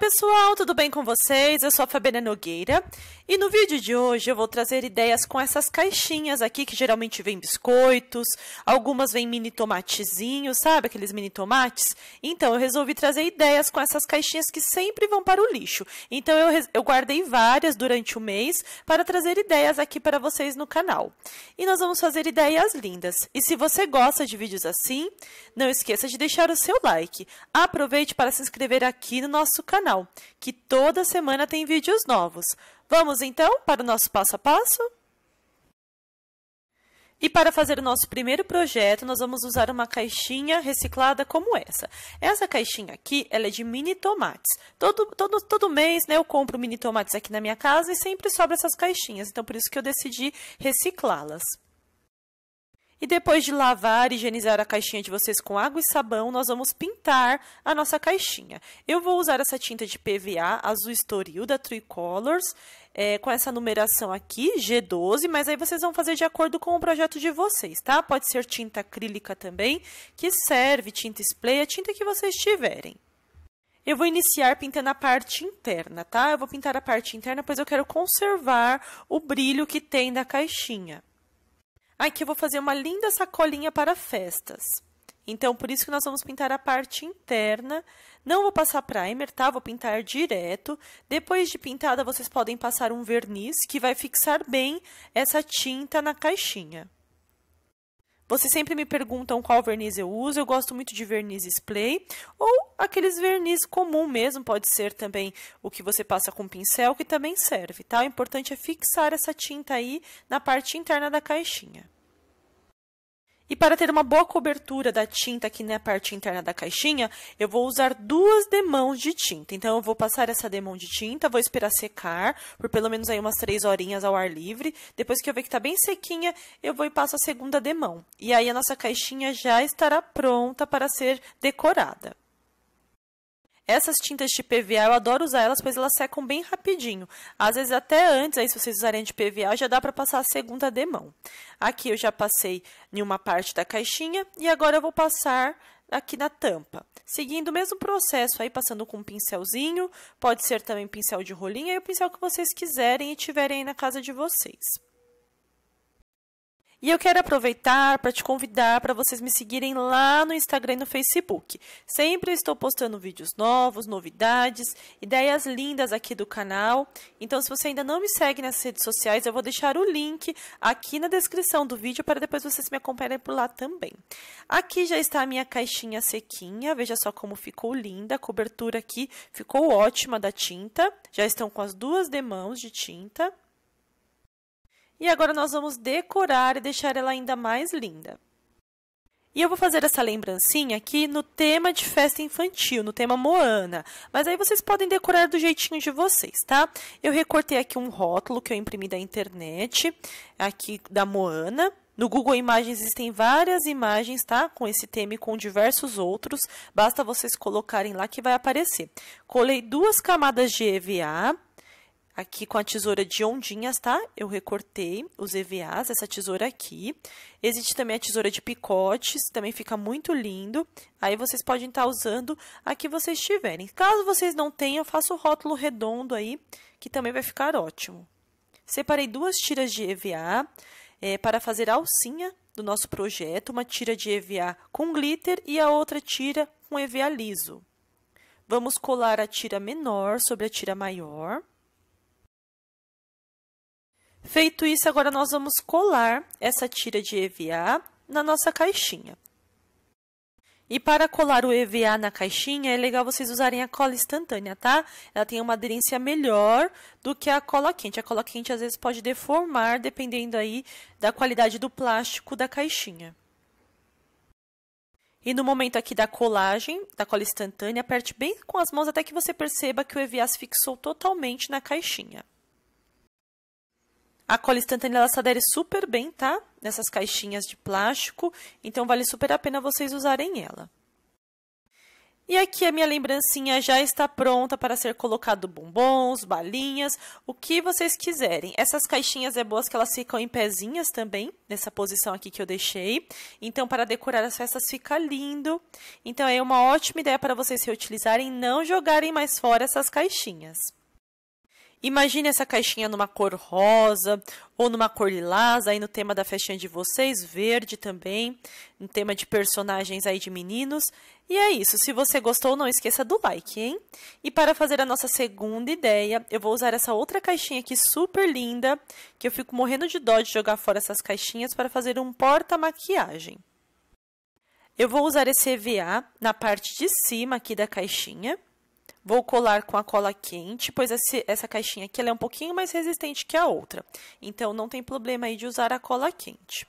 pessoal, tudo bem com vocês? Eu sou a Fabiana Nogueira e no vídeo de hoje eu vou trazer ideias com essas caixinhas aqui que geralmente vêm biscoitos, algumas vêm mini tomatezinhos, sabe? Aqueles mini tomates. Então eu resolvi trazer ideias com essas caixinhas que sempre vão para o lixo. Então eu, eu guardei várias durante o mês para trazer ideias aqui para vocês no canal. E nós vamos fazer ideias lindas. E se você gosta de vídeos assim, não esqueça de deixar o seu like. Aproveite para se inscrever aqui no nosso canal canal, que toda semana tem vídeos novos. Vamos então para o nosso passo a passo? E para fazer o nosso primeiro projeto, nós vamos usar uma caixinha reciclada como essa. Essa caixinha aqui, ela é de mini tomates. Todo, todo, todo mês, né, eu compro mini tomates aqui na minha casa e sempre sobra essas caixinhas. Então, por isso que eu decidi reciclá-las. E depois de lavar e higienizar a caixinha de vocês com água e sabão, nós vamos pintar a nossa caixinha. Eu vou usar essa tinta de PVA azul estoril da True Colors, é, com essa numeração aqui, G12, mas aí vocês vão fazer de acordo com o projeto de vocês, tá? Pode ser tinta acrílica também, que serve, tinta spray, a tinta que vocês tiverem. Eu vou iniciar pintando a parte interna, tá? Eu vou pintar a parte interna, pois eu quero conservar o brilho que tem da caixinha. Aqui eu vou fazer uma linda sacolinha para festas. Então, por isso que nós vamos pintar a parte interna. Não vou passar primer, tá? Vou pintar direto. Depois de pintada, vocês podem passar um verniz que vai fixar bem essa tinta na caixinha. Vocês sempre me perguntam qual verniz eu uso. Eu gosto muito de verniz spray ou aqueles verniz comum mesmo, pode ser também o que você passa com pincel, que também serve, tá? O importante é fixar essa tinta aí na parte interna da caixinha. E para ter uma boa cobertura da tinta aqui na né, parte interna da caixinha, eu vou usar duas demãos de tinta. Então, eu vou passar essa demão de tinta, vou esperar secar por pelo menos aí umas três horinhas ao ar livre. Depois que eu ver que está bem sequinha, eu vou e passo a segunda demão. E aí, a nossa caixinha já estará pronta para ser decorada. Essas tintas de PVA eu adoro usar elas, pois elas secam bem rapidinho. Às vezes até antes, aí se vocês usarem de PVA, já dá para passar a segunda demão. Aqui eu já passei em uma parte da caixinha e agora eu vou passar aqui na tampa. Seguindo o mesmo processo aí, passando com um pincelzinho, pode ser também pincel de rolinha e o pincel que vocês quiserem e tiverem aí na casa de vocês. E eu quero aproveitar para te convidar para vocês me seguirem lá no Instagram e no Facebook. Sempre estou postando vídeos novos, novidades, ideias lindas aqui do canal. Então, se você ainda não me segue nas redes sociais, eu vou deixar o link aqui na descrição do vídeo para depois vocês me acompanharem por lá também. Aqui já está a minha caixinha sequinha, veja só como ficou linda. A cobertura aqui ficou ótima da tinta. Já estão com as duas demãos de tinta. E agora nós vamos decorar e deixar ela ainda mais linda. E eu vou fazer essa lembrancinha aqui no tema de festa infantil, no tema Moana. Mas aí vocês podem decorar do jeitinho de vocês, tá? Eu recortei aqui um rótulo que eu imprimi da internet, aqui da Moana. No Google Imagens existem várias imagens, tá? Com esse tema e com diversos outros. Basta vocês colocarem lá que vai aparecer. Colei duas camadas de EVA aqui com a tesoura de ondinhas, tá? Eu recortei os EVAs, essa tesoura aqui. Existe também a tesoura de picotes, também fica muito lindo. Aí vocês podem estar tá usando a que vocês tiverem. Caso vocês não tenham, faço o rótulo redondo aí, que também vai ficar ótimo. Separei duas tiras de EVA é, para fazer a alcinha do nosso projeto, uma tira de EVA com glitter e a outra tira com EVA liso. Vamos colar a tira menor sobre a tira maior. Feito isso, agora nós vamos colar essa tira de EVA na nossa caixinha. E para colar o EVA na caixinha, é legal vocês usarem a cola instantânea, tá? Ela tem uma aderência melhor do que a cola quente. A cola quente, às vezes, pode deformar, dependendo aí da qualidade do plástico da caixinha. E no momento aqui da colagem, da cola instantânea, aperte bem com as mãos até que você perceba que o EVA se fixou totalmente na caixinha. A cola instantânea ela se adere super bem, tá? Nessas caixinhas de plástico, então vale super a pena vocês usarem ela. E aqui a minha lembrancinha já está pronta para ser colocado bombons, balinhas, o que vocês quiserem. Essas caixinhas é boas que elas ficam em pezinhas também, nessa posição aqui que eu deixei. Então, para decorar as festas fica lindo. Então, é uma ótima ideia para vocês reutilizarem, não jogarem mais fora essas caixinhas. Imagine essa caixinha numa cor rosa ou numa cor lilás, aí no tema da festinha de vocês, verde também, no tema de personagens aí de meninos. E é isso, se você gostou, não esqueça do like, hein? E para fazer a nossa segunda ideia, eu vou usar essa outra caixinha aqui super linda, que eu fico morrendo de dó de jogar fora essas caixinhas para fazer um porta-maquiagem. Eu vou usar esse EVA na parte de cima aqui da caixinha Vou colar com a cola quente, pois essa caixinha aqui é um pouquinho mais resistente que a outra. Então, não tem problema aí de usar a cola quente.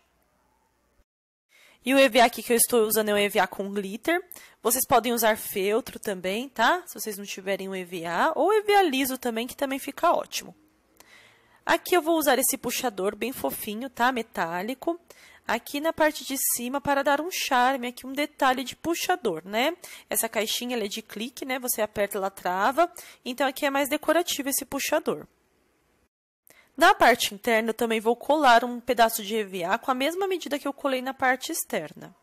E o EVA aqui que eu estou usando é um EVA com glitter. Vocês podem usar feltro também, tá? Se vocês não tiverem um EVA. Ou EVA liso também, que também fica ótimo. Aqui eu vou usar esse puxador bem fofinho, tá? Metálico aqui na parte de cima para dar um charme, aqui um detalhe de puxador, né? Essa caixinha é de clique, né? Você aperta, ela trava. Então, aqui é mais decorativo esse puxador. Na parte interna, eu também vou colar um pedaço de EVA com a mesma medida que eu colei na parte externa.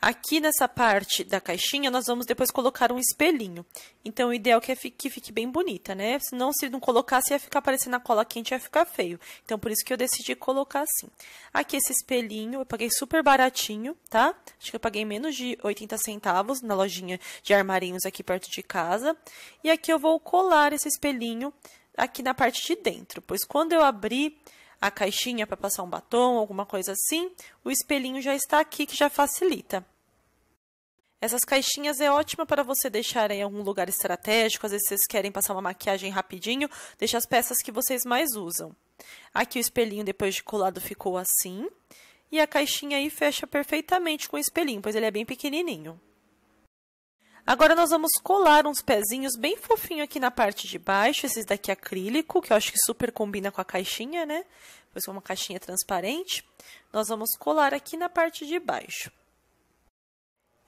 Aqui nessa parte da caixinha, nós vamos depois colocar um espelhinho. Então, o ideal é que fique bem bonita, né? Senão, se não colocasse, ia ficar parecendo a cola quente, ia ficar feio. Então, por isso que eu decidi colocar assim. Aqui, esse espelhinho, eu paguei super baratinho, tá? Acho que eu paguei menos de 80 centavos na lojinha de armarinhos aqui perto de casa. E aqui, eu vou colar esse espelhinho aqui na parte de dentro, pois quando eu abrir a caixinha para passar um batom, alguma coisa assim, o espelhinho já está aqui, que já facilita. Essas caixinhas é ótima para você deixar em algum lugar estratégico, às vezes vocês querem passar uma maquiagem rapidinho, deixa as peças que vocês mais usam. Aqui o espelhinho, depois de colado, ficou assim. E a caixinha aí fecha perfeitamente com o espelhinho, pois ele é bem pequenininho. Agora nós vamos colar uns pezinhos bem fofinho aqui na parte de baixo, esses daqui acrílico, que eu acho que super combina com a caixinha, né? Pois é uma caixinha transparente. Nós vamos colar aqui na parte de baixo.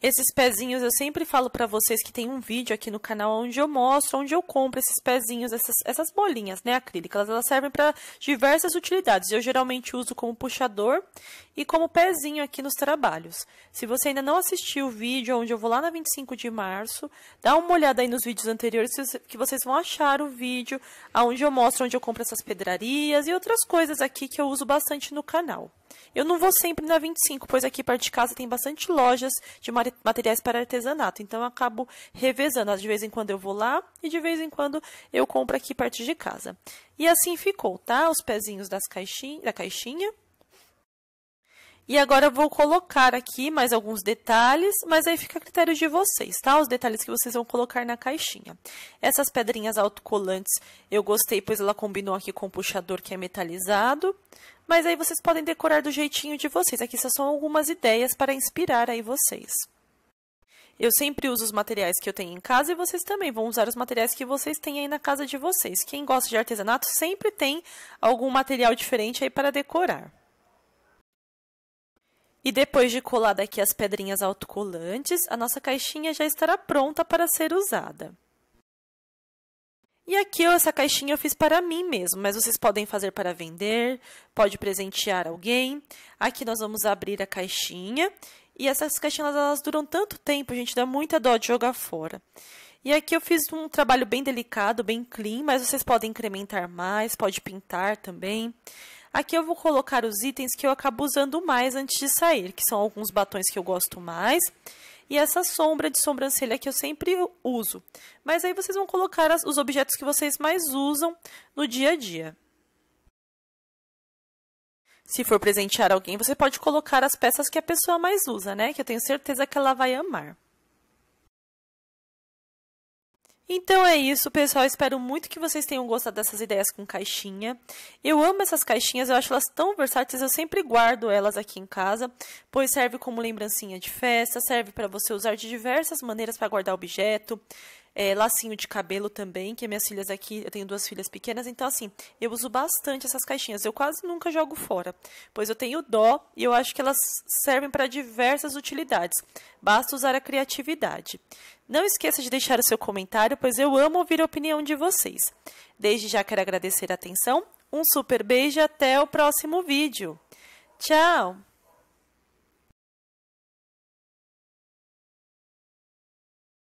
Esses pezinhos eu sempre falo para vocês que tem um vídeo aqui no canal onde eu mostro onde eu compro esses pezinhos, essas, essas bolinhas, né, acrílicas. Elas servem para diversas utilidades. Eu geralmente uso como puxador e como pezinho aqui nos trabalhos. Se você ainda não assistiu o vídeo onde eu vou lá na 25 de março, dá uma olhada aí nos vídeos anteriores que vocês vão achar o vídeo onde eu mostro onde eu compro essas pedrarias e outras coisas aqui que eu uso bastante no canal. Eu não vou sempre na 25, pois aqui perto de casa tem bastante lojas de materiais para artesanato, então eu acabo revezando. De vez em quando eu vou lá e de vez em quando eu compro aqui perto de casa. E assim ficou, tá? Os pezinhos das caixinha, da caixinha. E agora eu vou colocar aqui mais alguns detalhes, mas aí fica a critério de vocês, tá? Os detalhes que vocês vão colocar na caixinha. Essas pedrinhas autocolantes eu gostei, pois ela combinou aqui com o puxador que é metalizado mas aí vocês podem decorar do jeitinho de vocês. Aqui são algumas ideias para inspirar aí vocês. Eu sempre uso os materiais que eu tenho em casa e vocês também vão usar os materiais que vocês têm aí na casa de vocês. Quem gosta de artesanato sempre tem algum material diferente aí para decorar. E depois de colar aqui as pedrinhas autocolantes, a nossa caixinha já estará pronta para ser usada. E aqui essa caixinha eu fiz para mim mesmo, mas vocês podem fazer para vender, pode presentear alguém. Aqui nós vamos abrir a caixinha e essas caixinhas elas duram tanto tempo, gente, dá muita dó de jogar fora. E aqui eu fiz um trabalho bem delicado, bem clean, mas vocês podem incrementar mais, pode pintar também. Aqui eu vou colocar os itens que eu acabo usando mais antes de sair, que são alguns batons que eu gosto mais e essa sombra de sobrancelha que eu sempre uso. Mas aí vocês vão colocar os objetos que vocês mais usam no dia a dia. Se for presentear alguém, você pode colocar as peças que a pessoa mais usa, né? Que eu tenho certeza que ela vai amar. Então é isso, pessoal. Espero muito que vocês tenham gostado dessas ideias com caixinha. Eu amo essas caixinhas, eu acho elas tão versáteis, eu sempre guardo elas aqui em casa, pois serve como lembrancinha de festa, serve para você usar de diversas maneiras para guardar objeto é, lacinho de cabelo também, que minhas filhas aqui, eu tenho duas filhas pequenas, então assim, eu uso bastante essas caixinhas. Eu quase nunca jogo fora, pois eu tenho dó e eu acho que elas servem para diversas utilidades. Basta usar a criatividade. Não esqueça de deixar o seu comentário, pois eu amo ouvir a opinião de vocês. Desde já quero agradecer a atenção, um super beijo e até o próximo vídeo. Tchau!